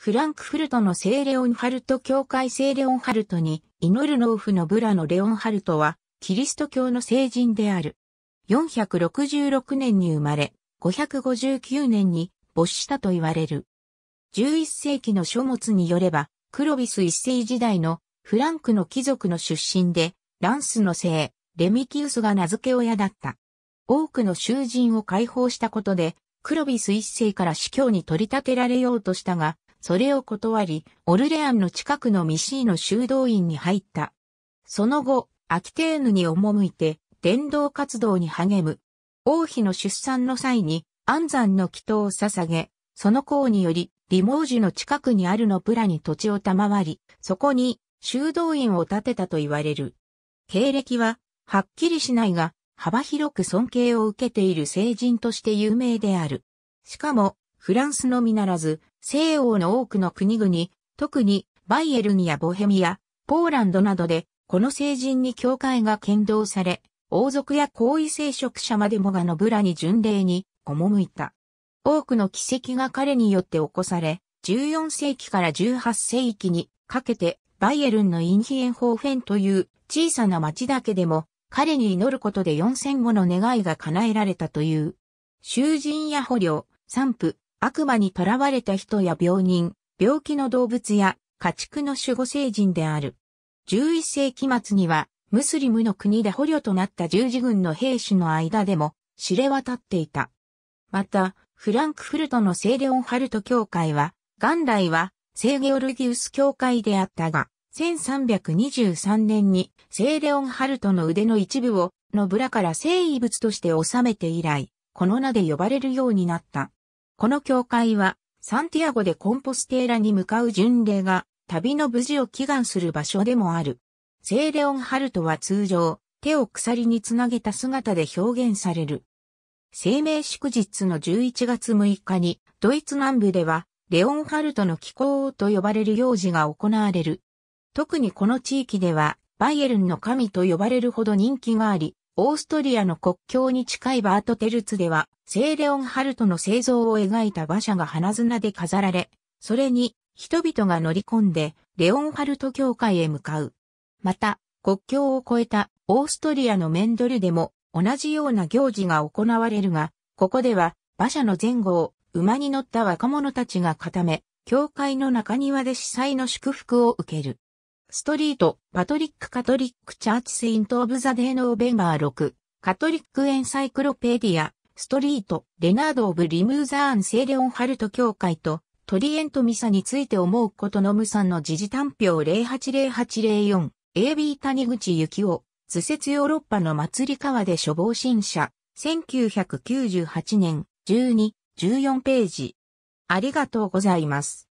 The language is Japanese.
フランクフルトの聖レオンハルト教会聖レオンハルトに、祈るルノーフのブラのレオンハルトは、キリスト教の聖人である。466年に生まれ、559年に没したと言われる。11世紀の書物によれば、クロビス一世時代のフランクの貴族の出身で、ランスの聖、レミキウスが名付け親だった。多くの囚人を解放したことで、クロビス一世から司教に取り立てられようとしたが、それを断り、オルレアンの近くのミシーの修道院に入った。その後、アキテーヌに赴いて、伝道活動に励む。王妃の出産の際に、安産の祈祷を捧げ、その功により、リモージュの近くにあるのプラに土地を賜り、そこに修道院を建てたと言われる。経歴は、はっきりしないが、幅広く尊敬を受けている聖人として有名である。しかも、フランスのみならず、西欧の多くの国々、特にバイエルンやボヘミア、ポーランドなどで、この聖人に教会が剣道され、王族や高位聖職者までもがのブラに巡礼に赴いた。多くの奇跡が彼によって起こされ、14世紀から18世紀にかけて、バイエルンのインヒエンホーフェンという小さな町だけでも、彼に祈ることで4000もの願いが叶えられたという。囚人や捕虜、散布、悪魔に囚われた人や病人、病気の動物や家畜の守護聖人である。11世紀末には、ムスリムの国で捕虜となった十字軍の兵士の間でも知れ渡っていた。また、フランクフルトの聖レオンハルト教会は、元来は聖ゲオルギウス教会であったが、1323年に聖レオンハルトの腕の一部をのブラから聖遺物として収めて以来、この名で呼ばれるようになった。この教会は、サンティアゴでコンポステーラに向かう巡礼が、旅の無事を祈願する場所でもある。聖レオンハルトは通常、手を鎖につなげた姿で表現される。生命祝日の11月6日に、ドイツ南部では、レオンハルトの気候と呼ばれる行事が行われる。特にこの地域では、バイエルンの神と呼ばれるほど人気があり、オーストリアの国境に近いバートテルツでは、聖レオンハルトの製造を描いた馬車が花綱で飾られ、それに人々が乗り込んで、レオンハルト教会へ向かう。また、国境を越えたオーストリアのメンドルでも同じような行事が行われるが、ここでは馬車の前後を馬に乗った若者たちが固め、教会の中庭で司祭の祝福を受ける。ストリート、パトリック・カトリック・チャーチ・セイント・オブ・ザ・デー・ノーベンバー6、カトリック・エンサイクロペディア、ストリート、レナード・オブ・リムーザーン・セーレオン・ハルト教会と、トリエント・ミサについて思うことの無産の時事短表080804、AB 谷口幸雄、図説ヨーロッパの祭り川で処防新社、1998年、12、14ページ。ありがとうございます。